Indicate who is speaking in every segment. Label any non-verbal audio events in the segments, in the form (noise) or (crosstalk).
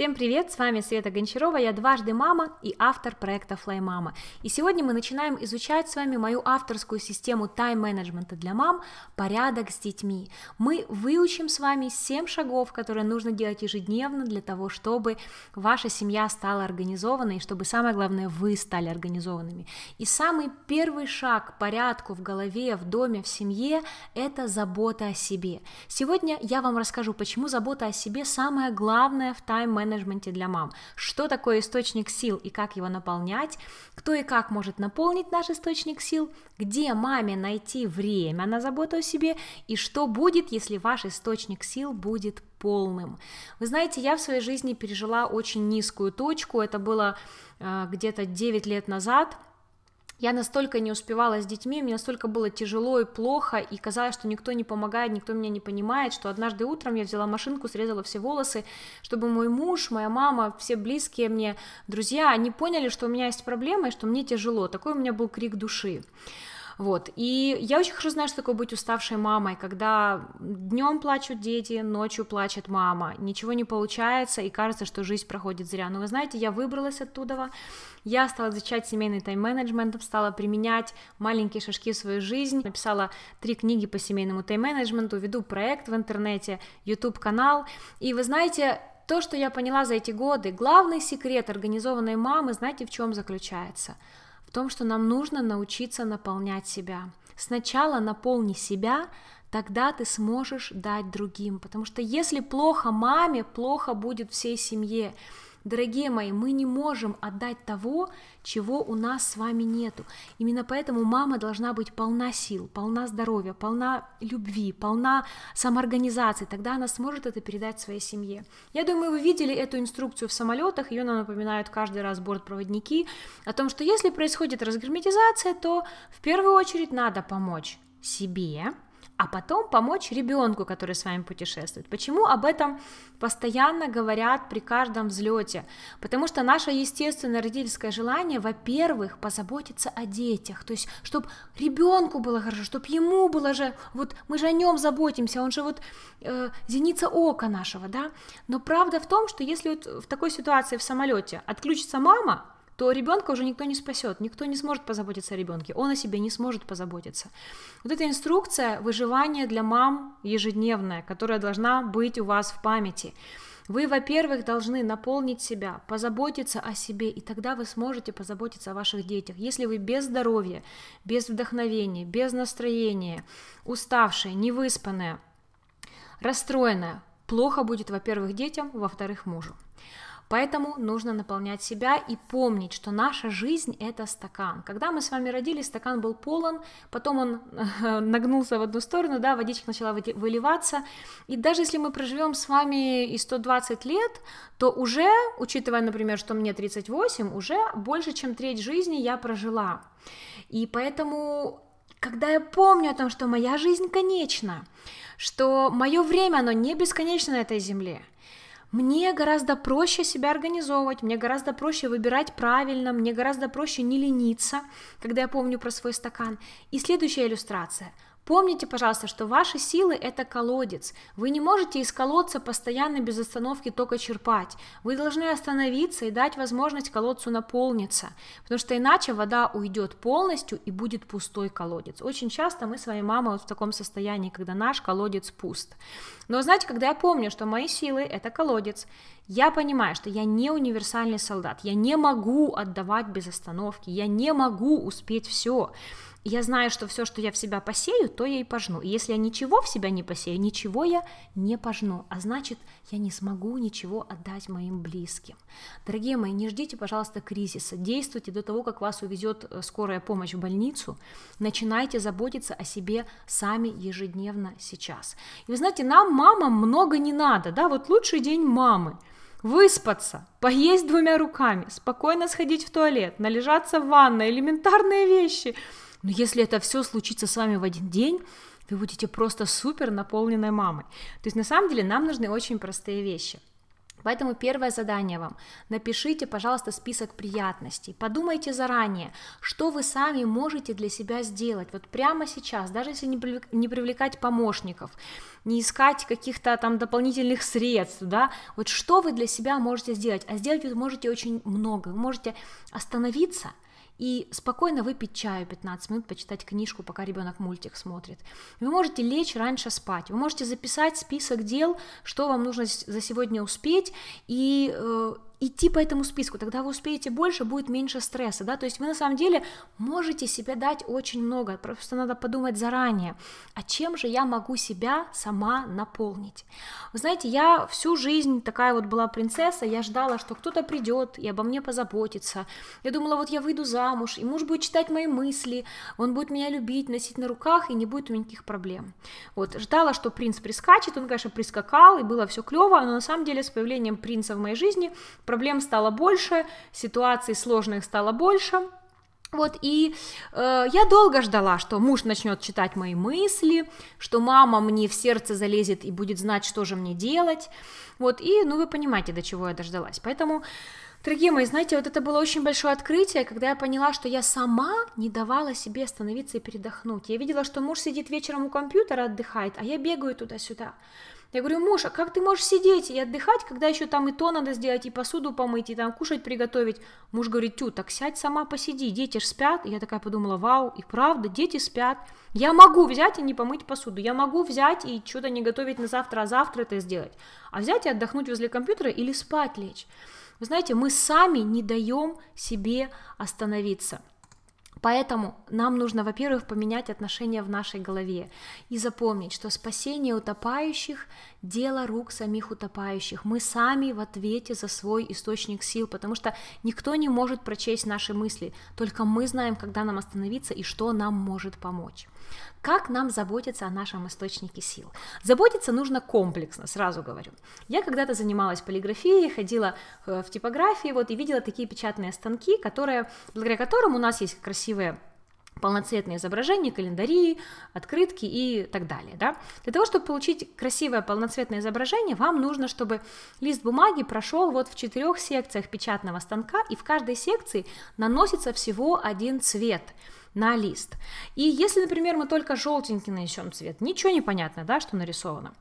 Speaker 1: Всем привет, с вами Света Гончарова, я дважды мама и автор проекта Fly Mama. И сегодня мы начинаем изучать с вами мою авторскую систему тайм-менеджмента для мам «Порядок с детьми». Мы выучим с вами 7 шагов, которые нужно делать ежедневно для того, чтобы ваша семья стала организованной, и чтобы, самое главное, вы стали организованными. И самый первый шаг к порядку в голове, в доме, в семье – это забота о себе. Сегодня я вам расскажу, почему забота о себе самое главное в тайм-менеджменте менеджменте для мам. Что такое источник сил и как его наполнять? Кто и как может наполнить наш источник сил? Где маме найти время на заботу о себе? И что будет, если ваш источник сил будет полным. Вы знаете, я в своей жизни пережила очень низкую точку, это было э, где-то 9 лет назад – я настолько не успевала с детьми, мне настолько было тяжело и плохо, и казалось, что никто не помогает, никто меня не понимает, что однажды утром я взяла машинку, срезала все волосы, чтобы мой муж, моя мама, все близкие мне, друзья, они поняли, что у меня есть проблемы, и что мне тяжело. Такой у меня был крик души. Вот. И я очень хорошо знаю, что такое быть уставшей мамой, когда днем плачут дети, ночью плачет мама, ничего не получается, и кажется, что жизнь проходит зря. Но вы знаете, я выбралась оттуда, я стала изучать семейный тайм-менеджмент, стала применять маленькие шажки в свою жизнь, написала три книги по семейному тайм-менеджменту, веду проект в интернете, YouTube-канал, и вы знаете, то, что я поняла за эти годы, главный секрет организованной мамы, знаете, в чем заключается – в том, что нам нужно научиться наполнять себя. Сначала наполни себя, тогда ты сможешь дать другим. Потому что если плохо маме, плохо будет всей семье. Дорогие мои, мы не можем отдать того, чего у нас с вами нету. Именно поэтому мама должна быть полна сил, полна здоровья, полна любви, полна самоорганизации. Тогда она сможет это передать своей семье. Я думаю, вы видели эту инструкцию в самолетах, ее нам напоминают каждый раз бортпроводники, о том, что если происходит разгерметизация, то в первую очередь надо помочь себе, а потом помочь ребенку, который с вами путешествует. Почему об этом постоянно говорят при каждом взлете? Потому что наше естественное родительское желание, во-первых, позаботиться о детях, то есть, чтобы ребенку было хорошо, чтобы ему было же, вот мы же о нем заботимся, он же вот э, зеница ока нашего, да. Но правда в том, что если вот в такой ситуации в самолете отключится мама, то ребенка уже никто не спасет, никто не сможет позаботиться о ребенке, он о себе не сможет позаботиться. Вот эта инструкция выживания для мам ежедневная, которая должна быть у вас в памяти. Вы, во-первых, должны наполнить себя, позаботиться о себе, и тогда вы сможете позаботиться о ваших детях. Если вы без здоровья, без вдохновения, без настроения, уставшие, невыспанные, расстроенная, плохо будет, во-первых, детям, во-вторых, мужу. Поэтому нужно наполнять себя и помнить, что наша жизнь – это стакан. Когда мы с вами родились, стакан был полон, потом он э, (laughs) нагнулся в одну сторону, да, водичка начала выливаться. И даже если мы проживем с вами и 120 лет, то уже, учитывая, например, что мне 38, уже больше, чем треть жизни я прожила. И поэтому когда я помню о том, что моя жизнь конечна, что мое время, оно не бесконечно на этой земле, мне гораздо проще себя организовывать, мне гораздо проще выбирать правильно, мне гораздо проще не лениться, когда я помню про свой стакан. И следующая иллюстрация – Помните, пожалуйста, что ваши силы – это колодец. Вы не можете из колодца постоянно без остановки только черпать. Вы должны остановиться и дать возможность колодцу наполниться, потому что иначе вода уйдет полностью и будет пустой колодец. Очень часто мы с вами, мама, вот в таком состоянии, когда наш колодец пуст. Но знаете, когда я помню, что мои силы – это колодец, я понимаю, что я не универсальный солдат, я не могу отдавать без остановки, я не могу успеть все я знаю, что все, что я в себя посею, то я и пожну. И если я ничего в себя не посею, ничего я не пожну. А значит, я не смогу ничего отдать моим близким. Дорогие мои, не ждите, пожалуйста, кризиса. Действуйте до того, как вас увезет э, скорая помощь в больницу. Начинайте заботиться о себе сами ежедневно сейчас. И вы знаете, нам, мамам, много не надо. Да? Вот лучший день мамы выспаться, поесть двумя руками, спокойно сходить в туалет, належаться в ванной, элементарные вещи – но если это все случится с вами в один день, вы будете просто супер наполненной мамой. То есть на самом деле нам нужны очень простые вещи. Поэтому первое задание вам. Напишите, пожалуйста, список приятностей. Подумайте заранее, что вы сами можете для себя сделать. Вот прямо сейчас, даже если не привлекать помощников, не искать каких-то там дополнительных средств, да, вот что вы для себя можете сделать. А сделать вы можете очень много. Вы можете остановиться – и спокойно выпить чаю 15 минут, почитать книжку, пока ребенок мультик смотрит. Вы можете лечь раньше спать, вы можете записать список дел, что вам нужно за сегодня успеть, и э, идти по этому списку, тогда вы успеете больше, будет меньше стресса, да, то есть вы на самом деле можете себе дать очень много, просто надо подумать заранее, а чем же я могу себя сама наполнить. Вы знаете, я всю жизнь такая вот была принцесса, я ждала, что кто-то придет и обо мне позаботится, я думала, вот я выйду замуж, и муж будет читать мои мысли, он будет меня любить, носить на руках, и не будет у меня никаких проблем. Вот, ждала, что принц прискачет, он, конечно, прискакал, и было все клево, но на самом деле с появлением принца в моей жизни Проблем стало больше, ситуаций сложных стало больше, вот, и э, я долго ждала, что муж начнет читать мои мысли, что мама мне в сердце залезет и будет знать, что же мне делать. Вот, и, ну, вы понимаете, до чего я дождалась. Поэтому, дорогие мои, знаете, вот это было очень большое открытие, когда я поняла, что я сама не давала себе остановиться и передохнуть. Я видела, что муж сидит вечером у компьютера, отдыхает, а я бегаю туда-сюда. Я говорю, муж, а как ты можешь сидеть и отдыхать, когда еще там и то надо сделать, и посуду помыть, и там кушать приготовить? Муж говорит, тю, так сядь сама посиди, дети ж спят. И я такая подумала, вау, и правда, дети спят. Я могу взять и не помыть посуду, я могу взять и что-то не готовить на завтра, а завтра это сделать. А взять и отдохнуть возле компьютера или спать лечь. Вы знаете, мы сами не даем себе остановиться – Поэтому нам нужно, во-первых, поменять отношения в нашей голове и запомнить, что спасение утопающих – дело рук самих утопающих. Мы сами в ответе за свой источник сил, потому что никто не может прочесть наши мысли, только мы знаем, когда нам остановиться и что нам может помочь. Как нам заботиться о нашем источнике сил? Заботиться нужно комплексно, сразу говорю. Я когда-то занималась полиграфией, ходила э, в типографии вот, и видела такие печатные станки, которые, благодаря которым у нас есть красивые красивое полноцветные изображения, календари, открытки и так далее. Да? Для того, чтобы получить красивое полноцветное изображение, вам нужно, чтобы лист бумаги прошел вот в четырех секциях печатного станка, и в каждой секции наносится всего один цвет – на лист. И если, например, мы только желтенький нанесем цвет, ничего не понятно, да, что нарисовано.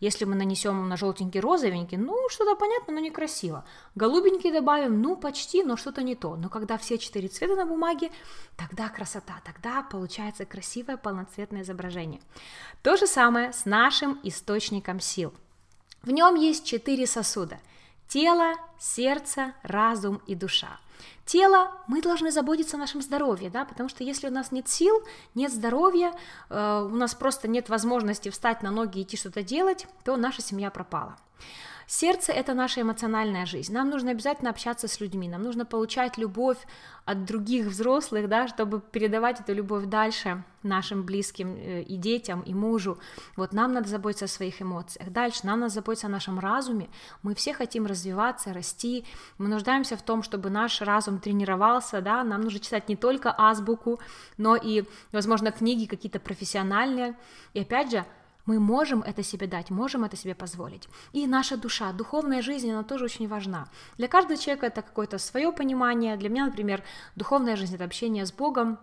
Speaker 1: Если мы нанесем на желтенький розовенький, ну, что-то понятно, но некрасиво. Голубенький добавим, ну, почти, но что-то не то. Но когда все четыре цвета на бумаге, тогда красота, тогда получается красивое полноцветное изображение. То же самое с нашим источником сил. В нем есть четыре сосуда – тело, сердце, разум и душа тело, мы должны заботиться о нашем здоровье, да, потому что если у нас нет сил, нет здоровья, э, у нас просто нет возможности встать на ноги и идти что-то делать, то наша семья пропала. Сердце – это наша эмоциональная жизнь. Нам нужно обязательно общаться с людьми, нам нужно получать любовь от других взрослых, да, чтобы передавать эту любовь дальше нашим близким э, и детям, и мужу. Вот нам надо заботиться о своих эмоциях. Дальше нам надо заботиться о нашем разуме. Мы все хотим развиваться, расти. Мы нуждаемся в том, чтобы наш разум разум тренировался, да, нам нужно читать не только азбуку, но и, возможно, книги какие-то профессиональные. И опять же, мы можем это себе дать, можем это себе позволить. И наша душа, духовная жизнь, она тоже очень важна. Для каждого человека это какое-то свое понимание. Для меня, например, духовная жизнь это общение с Богом,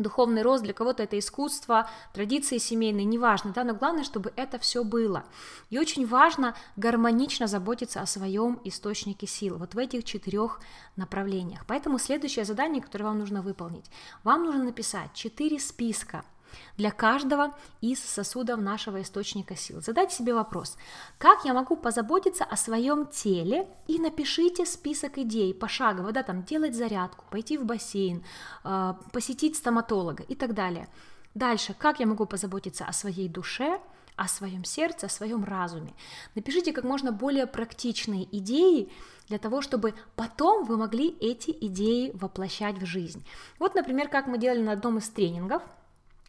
Speaker 1: духовный рост, для кого-то это искусство, традиции семейные, неважно, да, но главное, чтобы это все было. И очень важно гармонично заботиться о своем источнике сил, вот в этих четырех направлениях. Поэтому следующее задание, которое вам нужно выполнить, вам нужно написать четыре списка – для каждого из сосудов нашего источника сил. Задайте себе вопрос, как я могу позаботиться о своем теле и напишите список идей пошагово, да, там делать зарядку, пойти в бассейн, э, посетить стоматолога и так далее. Дальше, как я могу позаботиться о своей душе, о своем сердце, о своем разуме. Напишите как можно более практичные идеи для того, чтобы потом вы могли эти идеи воплощать в жизнь. Вот, например, как мы делали на одном из тренингов –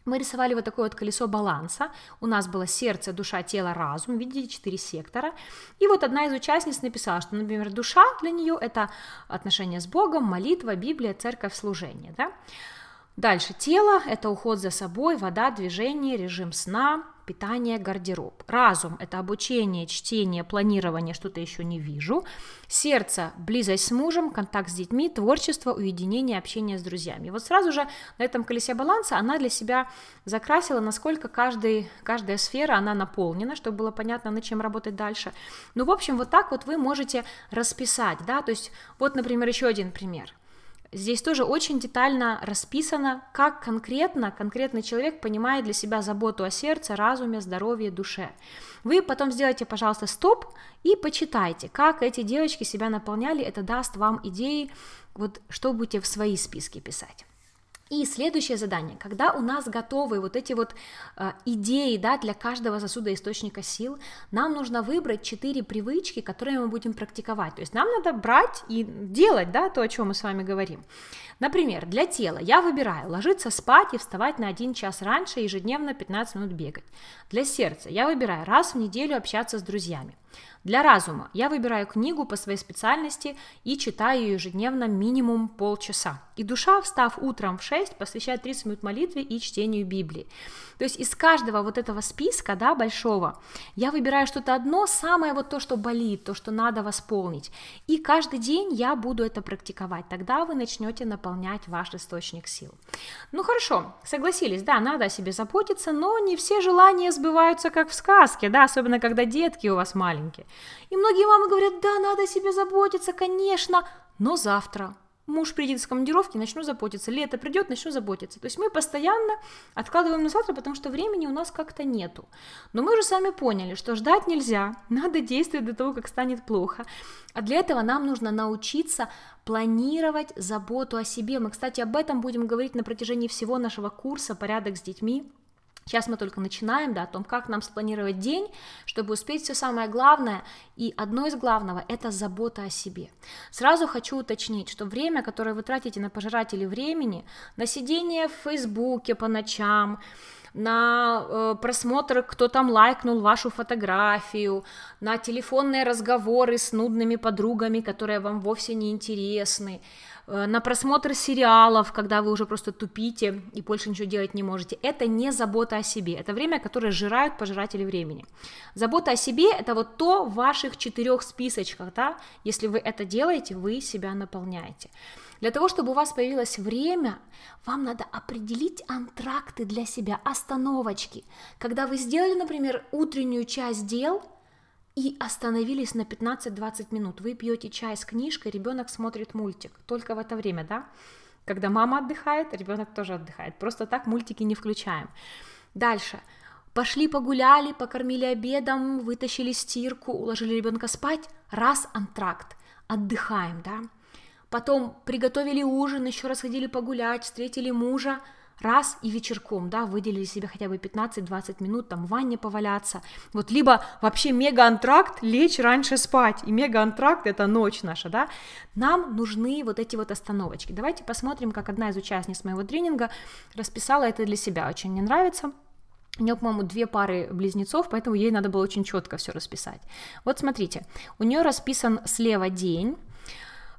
Speaker 1: мы рисовали вот такое вот колесо баланса. У нас было сердце, душа, тело, разум. Видите, четыре сектора. И вот одна из участниц написала, что, например, душа для нее это отношение с Богом, молитва, Библия, церковь, служение. Да? Дальше тело – это уход за собой, вода, движение, режим сна, питание, гардероб. Разум – это обучение, чтение, планирование, что-то еще не вижу. Сердце – близость с мужем, контакт с детьми, творчество, уединение, общение с друзьями. вот сразу же на этом колесе баланса она для себя закрасила, насколько каждый, каждая сфера она наполнена, чтобы было понятно, над чем работать дальше. Ну, в общем, вот так вот вы можете расписать, да, то есть вот, например, еще один пример – Здесь тоже очень детально расписано, как конкретно конкретный человек понимает для себя заботу о сердце, разуме, здоровье, душе. Вы потом сделайте, пожалуйста, стоп и почитайте, как эти девочки себя наполняли. Это даст вам идеи, вот что будете в свои списки писать. И следующее задание, когда у нас готовы вот эти вот э, идеи да, для каждого сосуда источника сил, нам нужно выбрать 4 привычки, которые мы будем практиковать. То есть нам надо брать и делать да, то, о чем мы с вами говорим. Например, для тела я выбираю ложиться спать и вставать на 1 час раньше, ежедневно 15 минут бегать. Для сердца я выбираю раз в неделю общаться с друзьями. Для разума я выбираю книгу по своей специальности и читаю ежедневно минимум полчаса. И душа, встав утром в 6, часть посвящает 30 минут молитве и чтению Библии. То есть из каждого вот этого списка, да, большого, я выбираю что-то одно, самое вот то, что болит, то, что надо восполнить. И каждый день я буду это практиковать. Тогда вы начнете наполнять ваш источник сил. Ну хорошо, согласились, да, надо о себе заботиться, но не все желания сбываются, как в сказке, да, особенно когда детки у вас маленькие. И многие мамы говорят, да, надо о себе заботиться, конечно, но завтра, муж приедет с командировки, начну заботиться, лето придет, начну заботиться. То есть мы постоянно откладываем на завтра, потому что времени у нас как-то нету. Но мы же сами поняли, что ждать нельзя, (laughs) надо действовать до того, как станет плохо. А для этого нам нужно научиться планировать заботу о себе. Мы, кстати, об этом будем говорить на протяжении всего нашего курса «Порядок с детьми», Сейчас мы только начинаем, да, о том, как нам спланировать день, чтобы успеть все самое главное. И одно из главного – это забота о себе. Сразу хочу уточнить, что время, которое вы тратите на пожиратели времени, на сидение в Фейсбуке по ночам, на э, просмотр, кто там лайкнул вашу фотографию, на телефонные разговоры с нудными подругами, которые вам вовсе не интересны, Э, на просмотр сериалов, когда вы уже просто тупите и больше ничего делать не можете. Это не забота о себе, это время, которое жирают пожиратели времени. Забота о себе – это вот то в ваших четырех списочках, да? Если вы это делаете, вы себя наполняете. Для того, чтобы у вас появилось время, вам надо определить антракты для себя, остановочки. Когда вы сделали, например, утреннюю часть дел – и остановились на 15-20 минут. Вы пьете чай с книжкой, ребенок смотрит мультик. Только в это время, да? Когда мама отдыхает, ребенок тоже отдыхает. Просто так мультики не включаем. Дальше. Пошли погуляли, покормили обедом, вытащили стирку, уложили ребенка спать. Раз антракт. Отдыхаем, да? Потом приготовили ужин, еще раз ходили погулять, встретили мужа раз и вечерком, да, выделили себе хотя бы 15-20 минут, там, в ванне поваляться, вот, либо вообще мега-антракт, лечь раньше спать, и мега-антракт — это ночь наша, да, нам нужны вот эти вот остановочки. Давайте посмотрим, как одна из участниц моего тренинга расписала это для себя, очень мне нравится, у нее, по-моему, две пары близнецов, поэтому ей надо было очень четко все расписать. Вот смотрите, у нее расписан слева день,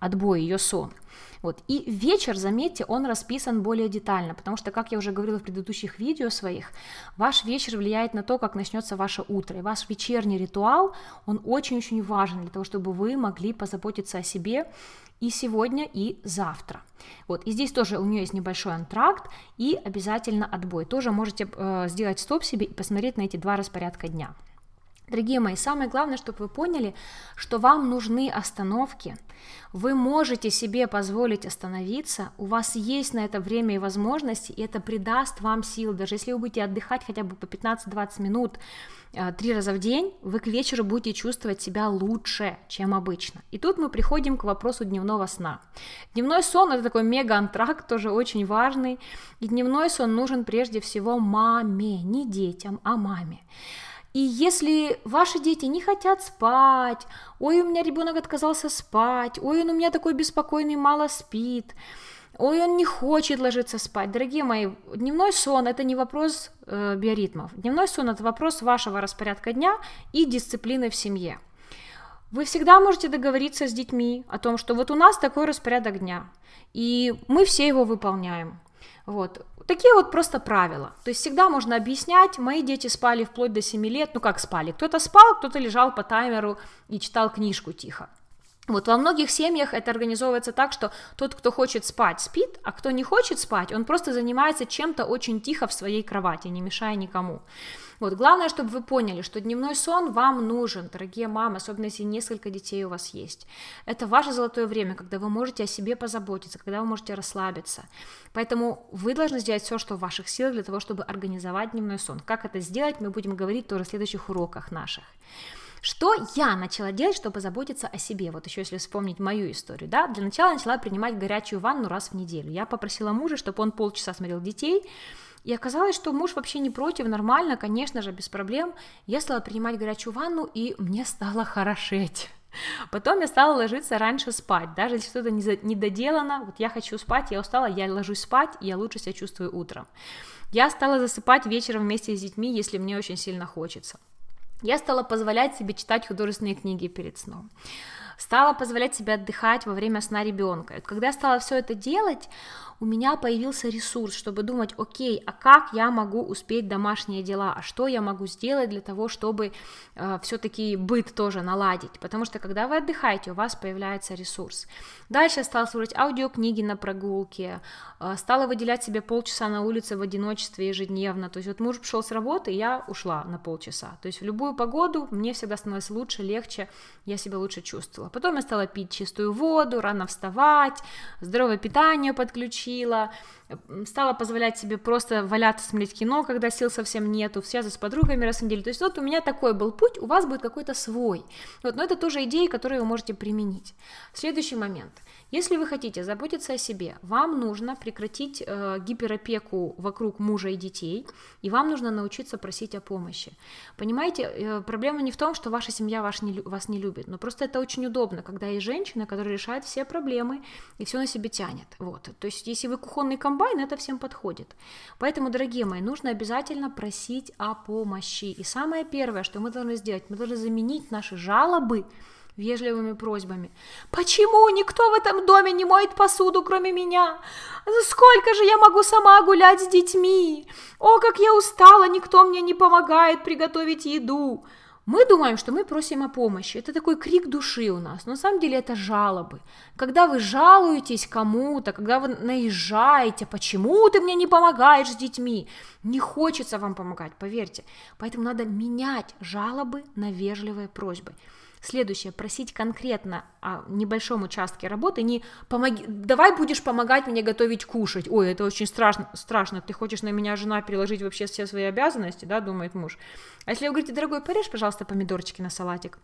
Speaker 1: отбоя ее сон. Вот. И вечер, заметьте, он расписан более детально, потому что, как я уже говорила в предыдущих видео своих, ваш вечер влияет на то, как начнется ваше утро. И ваш вечерний ритуал, он очень-очень важен для того, чтобы вы могли позаботиться о себе и сегодня, и завтра. Вот, и здесь тоже у нее есть небольшой антракт и обязательно отбой. Тоже можете э, сделать стоп себе и посмотреть на эти два распорядка дня. Дорогие мои, самое главное, чтобы вы поняли, что вам нужны остановки. Вы можете себе позволить остановиться, у вас есть на это время и возможности, и это придаст вам сил. Даже если вы будете отдыхать хотя бы по 15-20 минут э, три раза в день, вы к вечеру будете чувствовать себя лучше, чем обычно. И тут мы приходим к вопросу дневного сна. Дневной сон – это такой мега-антракт, тоже очень важный. И дневной сон нужен прежде всего маме, не детям, а маме. И если ваши дети не хотят спать, ой, у меня ребенок отказался спать, ой, он у меня такой беспокойный, мало спит, ой, он не хочет ложиться спать. Дорогие мои, дневной сон – это не вопрос э, биоритмов. Дневной сон – это вопрос вашего распорядка дня и дисциплины в семье. Вы всегда можете договориться с детьми о том, что вот у нас такой распорядок дня, и мы все его выполняем. Вот. Такие вот просто правила. То есть всегда можно объяснять, мои дети спали вплоть до 7 лет, ну как спали, кто-то спал, кто-то лежал по таймеру и читал книжку тихо. Вот во многих семьях это организовывается так, что тот, кто хочет спать, спит, а кто не хочет спать, он просто занимается чем-то очень тихо в своей кровати, не мешая никому. Вот, главное, чтобы вы поняли, что дневной сон вам нужен, дорогие мамы, особенно если несколько детей у вас есть. Это ваше золотое время, когда вы можете о себе позаботиться, когда вы можете расслабиться. Поэтому вы должны сделать все, что в ваших силах для того, чтобы организовать дневной сон. Как это сделать, мы будем говорить тоже в следующих уроках наших. Что я начала делать, чтобы заботиться о себе? Вот еще если вспомнить мою историю, да, для начала начала принимать горячую ванну раз в неделю. Я попросила мужа, чтобы он полчаса смотрел детей, и оказалось, что муж вообще не против, нормально, конечно же, без проблем. Я стала принимать горячую ванну, и мне стало хорошеть. Потом я стала ложиться раньше спать, даже если что-то не доделано, вот я хочу спать, я устала, я ложусь спать, и я лучше себя чувствую утром. Я стала засыпать вечером вместе с детьми, если мне очень сильно хочется. Я стала позволять себе читать художественные книги перед сном стала позволять себе отдыхать во время сна ребенка. И когда я стала все это делать, у меня появился ресурс, чтобы думать, окей, а как я могу успеть домашние дела, а что я могу сделать для того, чтобы э, все-таки быт тоже наладить, потому что когда вы отдыхаете, у вас появляется ресурс. Дальше я стала слушать аудиокниги на прогулке, э, стала выделять себе полчаса на улице в одиночестве ежедневно, то есть вот муж пришел с работы, я ушла на полчаса, то есть в любую погоду мне всегда становилось лучше, легче, я себя лучше чувствовала. Потом я стала пить чистую воду, рано вставать, здоровое питание подключила, стала позволять себе просто валяться, смотреть кино, когда сил совсем нету, связываться с подругами раз в неделю. То есть вот у меня такой был путь, у вас будет какой-то свой. Вот, но это тоже идеи, которые вы можете применить. Следующий момент – если вы хотите заботиться о себе, вам нужно прекратить э, гиперопеку вокруг мужа и детей, и вам нужно научиться просить о помощи. Понимаете, э, проблема не в том, что ваша семья ваш не, вас не любит, но просто это очень удобно, когда есть женщина, которая решает все проблемы и все на себе тянет. Вот. То есть, если вы кухонный комбайн, это всем подходит. Поэтому, дорогие мои, нужно обязательно просить о помощи. И самое первое, что мы должны сделать, мы должны заменить наши жалобы вежливыми просьбами. «Почему никто в этом доме не моет посуду, кроме меня? Сколько же я могу сама гулять с детьми? О, как я устала, никто мне не помогает приготовить еду!» Мы думаем, что мы просим о помощи. Это такой крик души у нас. Но на самом деле это жалобы. Когда вы жалуетесь кому-то, когда вы наезжаете, почему ты мне не помогаешь с детьми, не хочется вам помогать, поверьте. Поэтому надо менять жалобы на вежливые просьбы. Следующее, просить конкретно о небольшом участке работы, не помоги, давай будешь помогать мне готовить кушать, ой, это очень страшно, страшно, ты хочешь на меня, жена, переложить вообще все свои обязанности, да, думает муж. А если вы говорите, дорогой, порежь, пожалуйста, помидорчики на салатик,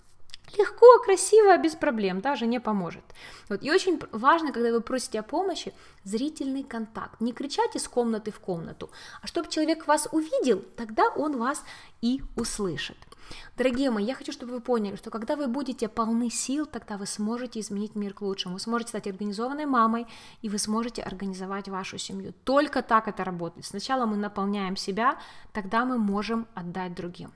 Speaker 1: легко, красиво, без проблем, даже не поможет. Вот. И очень важно, когда вы просите о помощи, зрительный контакт. Не кричать из комнаты в комнату, а чтобы человек вас увидел, тогда он вас и услышит. Дорогие мои, я хочу, чтобы вы поняли, что когда вы будете полны сил, тогда вы сможете изменить мир к лучшему, вы сможете стать организованной мамой, и вы сможете организовать вашу семью. Только так это работает. Сначала мы наполняем себя, тогда мы можем отдать другим.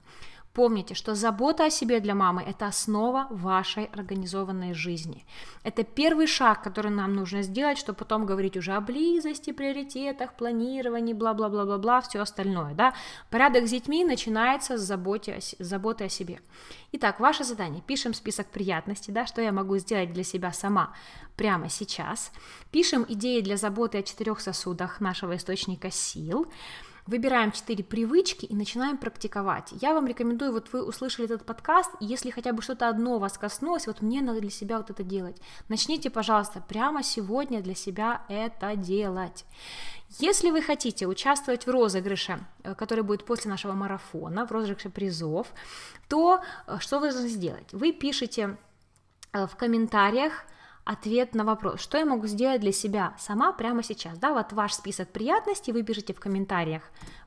Speaker 1: Помните, что забота о себе для мамы – это основа вашей организованной жизни. Это первый шаг, который нам нужно сделать, чтобы потом говорить уже о близости, приоритетах, планировании, бла-бла-бла-бла-бла, все остальное. Да? Порядок с детьми начинается с заботы с заботы о себе. Итак, ваше задание. Пишем список приятностей, да, что я могу сделать для себя сама прямо сейчас. Пишем идеи для заботы о четырех сосудах нашего источника сил – Выбираем 4 привычки и начинаем практиковать. Я вам рекомендую, вот вы услышали этот подкаст, и если хотя бы что-то одно вас коснулось, вот мне надо для себя вот это делать. Начните, пожалуйста, прямо сегодня для себя это делать. Если вы хотите участвовать в розыгрыше, э, который будет после нашего марафона, в розыгрыше призов, то э, что вы должны сделать? Вы пишете э, в комментариях, ответ на вопрос, что я могу сделать для себя сама прямо сейчас, да, вот ваш список приятностей, вы пишите в комментариях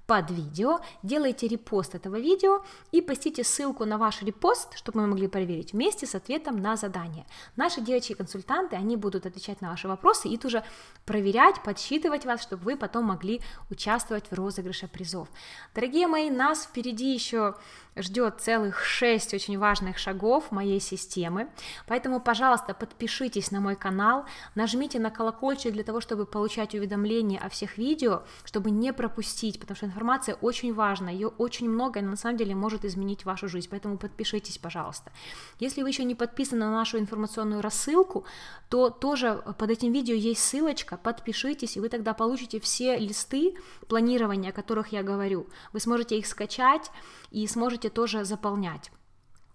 Speaker 1: под видео, делайте репост этого видео и постите ссылку на ваш репост, чтобы мы могли проверить вместе с ответом на задание. Наши девочки-консультанты, они будут отвечать на ваши вопросы и тоже проверять, подсчитывать вас, чтобы вы потом могли участвовать в розыгрыше призов. Дорогие мои, нас впереди еще ждет целых 6 очень важных шагов моей системы, поэтому, пожалуйста, подпишитесь на мой канал, нажмите на колокольчик для того, чтобы получать уведомления о всех видео, чтобы не пропустить, потому что Информация очень важна, ее очень много, и на самом деле может изменить вашу жизнь, поэтому подпишитесь, пожалуйста. Если вы еще не подписаны на нашу информационную рассылку, то тоже под этим видео есть ссылочка, подпишитесь, и вы тогда получите все листы планирования, о которых я говорю. Вы сможете их скачать и сможете тоже заполнять.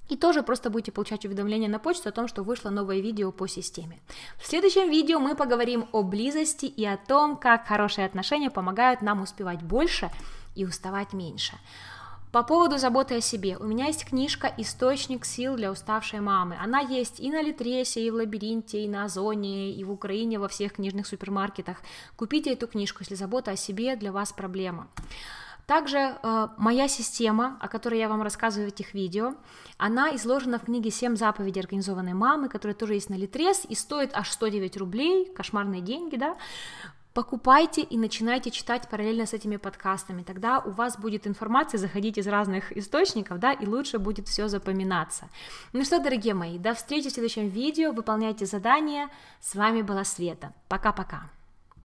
Speaker 1: И тоже просто будете получать уведомления на почту о том, что вышло новое видео по системе. В следующем видео мы поговорим о близости и о том, как хорошие отношения помогают нам успевать больше и уставать меньше. По поводу заботы о себе. У меня есть книжка «Источник сил для уставшей мамы». Она есть и на Литресе, и в Лабиринте, и на Озоне, и в Украине во всех книжных супермаркетах. Купите эту книжку, если забота о себе для вас проблема. Также э, моя система, о которой я вам рассказываю в этих видео, она изложена в книге «Семь заповедей организованной мамы», которая тоже есть на Литрес и стоит аж 109 рублей, кошмарные деньги, да, покупайте и начинайте читать параллельно с этими подкастами. Тогда у вас будет информация, заходить из разных источников, да, и лучше будет все запоминаться. Ну что, дорогие мои, до встречи в следующем видео, выполняйте задания. С вами была Света. Пока-пока.